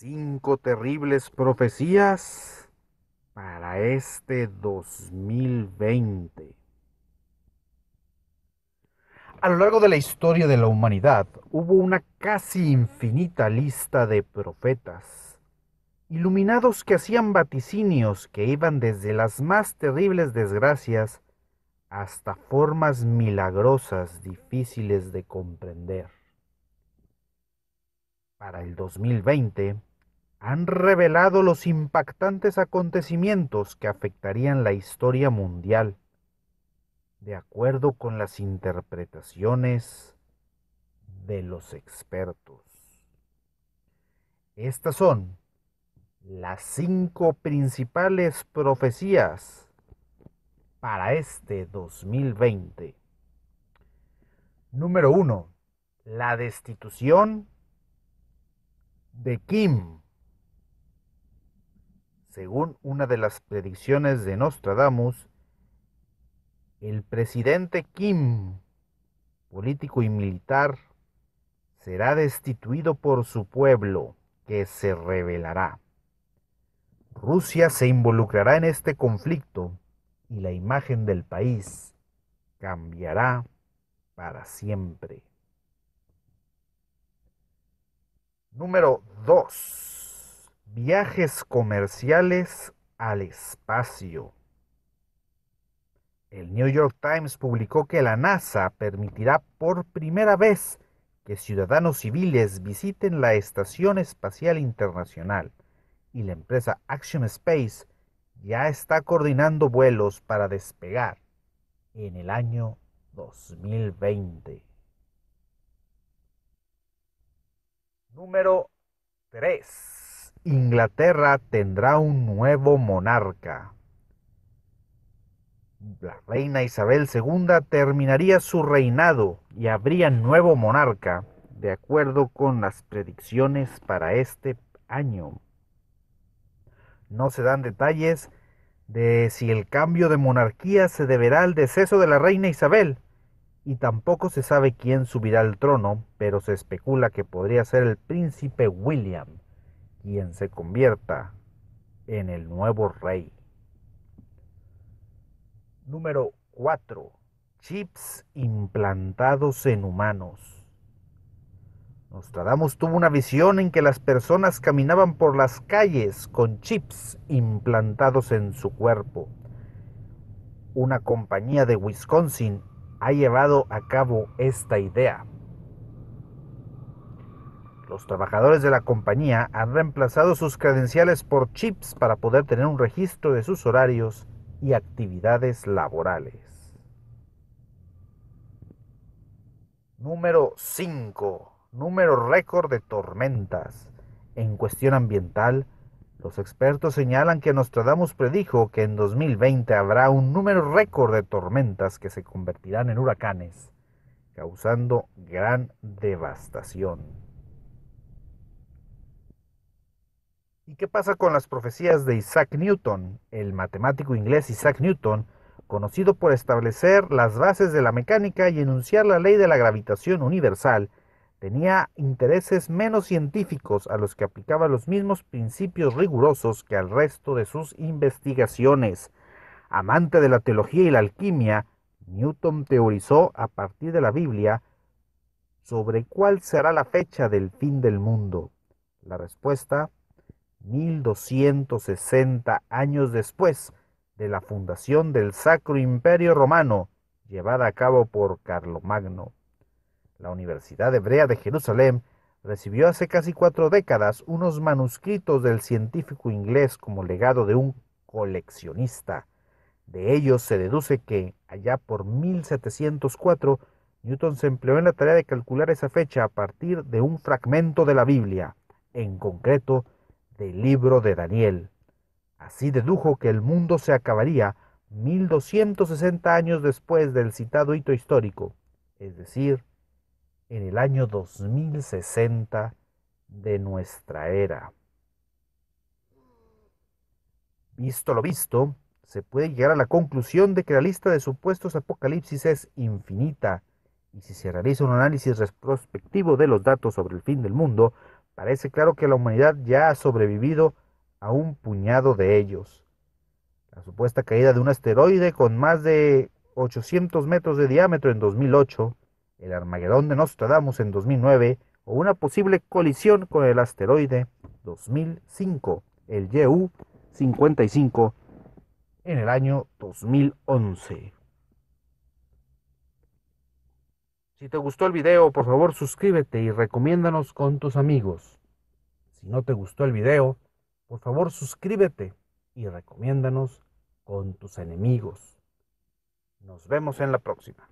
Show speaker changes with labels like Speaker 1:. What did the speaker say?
Speaker 1: cinco terribles profecías para este 2020. A lo largo de la historia de la humanidad hubo una casi infinita lista de profetas, iluminados que hacían vaticinios que iban desde las más terribles desgracias hasta formas milagrosas difíciles de comprender. Para el 2020, han revelado los impactantes acontecimientos que afectarían la historia mundial, de acuerdo con las interpretaciones de los expertos. Estas son las cinco principales profecías para este 2020. Número uno, La destitución de Kim según una de las predicciones de Nostradamus, el presidente Kim, político y militar, será destituido por su pueblo, que se rebelará. Rusia se involucrará en este conflicto y la imagen del país cambiará para siempre. Número 2. Viajes comerciales al espacio. El New York Times publicó que la NASA permitirá por primera vez que ciudadanos civiles visiten la Estación Espacial Internacional y la empresa Action Space ya está coordinando vuelos para despegar en el año 2020. Número 3. Inglaterra tendrá un nuevo monarca. La reina Isabel II terminaría su reinado y habría nuevo monarca, de acuerdo con las predicciones para este año. No se dan detalles de si el cambio de monarquía se deberá al deceso de la reina Isabel, y tampoco se sabe quién subirá al trono, pero se especula que podría ser el príncipe William quien se convierta en el nuevo rey. Número 4. Chips implantados en humanos. Nostradamus tuvo una visión en que las personas caminaban por las calles con chips implantados en su cuerpo. Una compañía de Wisconsin ha llevado a cabo esta idea los trabajadores de la compañía han reemplazado sus credenciales por chips para poder tener un registro de sus horarios y actividades laborales. Número 5. Número récord de tormentas. En cuestión ambiental, los expertos señalan que Nostradamus predijo que en 2020 habrá un número récord de tormentas que se convertirán en huracanes, causando gran devastación. ¿Y qué pasa con las profecías de Isaac Newton? El matemático inglés Isaac Newton, conocido por establecer las bases de la mecánica y enunciar la ley de la gravitación universal, tenía intereses menos científicos a los que aplicaba los mismos principios rigurosos que al resto de sus investigaciones. Amante de la teología y la alquimia, Newton teorizó a partir de la Biblia sobre cuál será la fecha del fin del mundo. La respuesta 1260 años después de la fundación del Sacro Imperio Romano, llevada a cabo por Carlomagno. La Universidad Hebrea de Jerusalén recibió hace casi cuatro décadas unos manuscritos del científico inglés como legado de un coleccionista. De ellos se deduce que, allá por 1704, Newton se empleó en la tarea de calcular esa fecha a partir de un fragmento de la Biblia, en concreto del libro de Daniel. Así dedujo que el mundo se acabaría 1260 años después del citado hito histórico, es decir, en el año 2060 de nuestra era. Visto lo visto, se puede llegar a la conclusión de que la lista de supuestos apocalipsis es infinita, y si se realiza un análisis retrospectivo de los datos sobre el fin del mundo, Parece claro que la humanidad ya ha sobrevivido a un puñado de ellos. La supuesta caída de un asteroide con más de 800 metros de diámetro en 2008, el Armagedón de Nostradamus en 2009 o una posible colisión con el asteroide 2005, el YU-55, en el año 2011. Si te gustó el video, por favor suscríbete y recomiéndanos con tus amigos. Si no te gustó el video, por favor suscríbete y recomiéndanos con tus enemigos. Nos vemos en la próxima.